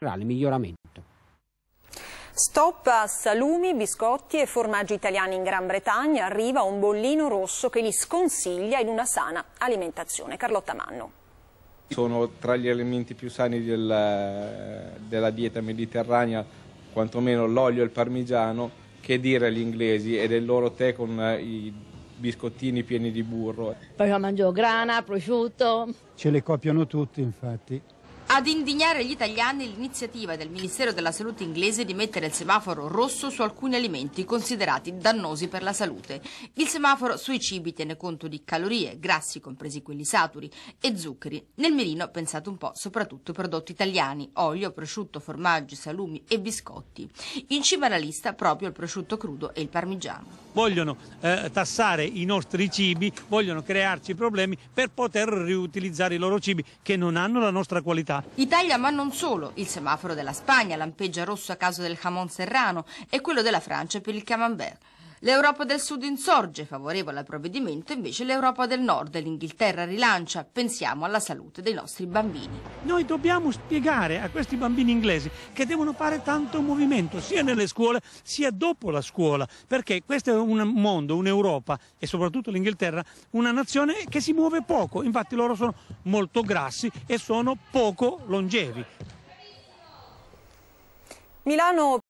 generale miglioramento. Stop a salumi, biscotti e formaggi italiani in Gran Bretagna, arriva un bollino rosso che li sconsiglia in una sana alimentazione. Carlotta Manno. Sono tra gli alimenti più sani del, della dieta mediterranea, quantomeno l'olio e il parmigiano, che dire agli inglesi ed è il loro tè con i biscottini pieni di burro. Poi mangio grana, prosciutto. Ce le copiano tutti infatti. Ad indignare gli italiani l'iniziativa del Ministero della Salute inglese di mettere il semaforo rosso su alcuni alimenti considerati dannosi per la salute. Il semaforo sui cibi tiene conto di calorie, grassi, compresi quelli saturi, e zuccheri. Nel mirino, pensate un po', soprattutto prodotti italiani, olio, prosciutto, formaggi, salumi e biscotti. In cima alla lista proprio il prosciutto crudo e il parmigiano. Vogliono eh, tassare i nostri cibi, vogliono crearci problemi per poter riutilizzare i loro cibi che non hanno la nostra qualità Italia. ma non solo. Il semaforo della Spagna lampeggia rosso a caso del jamon serrano e quello della Francia per il camembert. L'Europa del Sud insorge, favorevole al provvedimento, invece l'Europa del Nord e l'Inghilterra rilancia, pensiamo alla salute dei nostri bambini. Noi dobbiamo spiegare a questi bambini inglesi che devono fare tanto movimento, sia nelle scuole sia dopo la scuola, perché questo è un mondo, un'Europa e soprattutto l'Inghilterra, una nazione che si muove poco, infatti loro sono molto grassi e sono poco longevi. Milano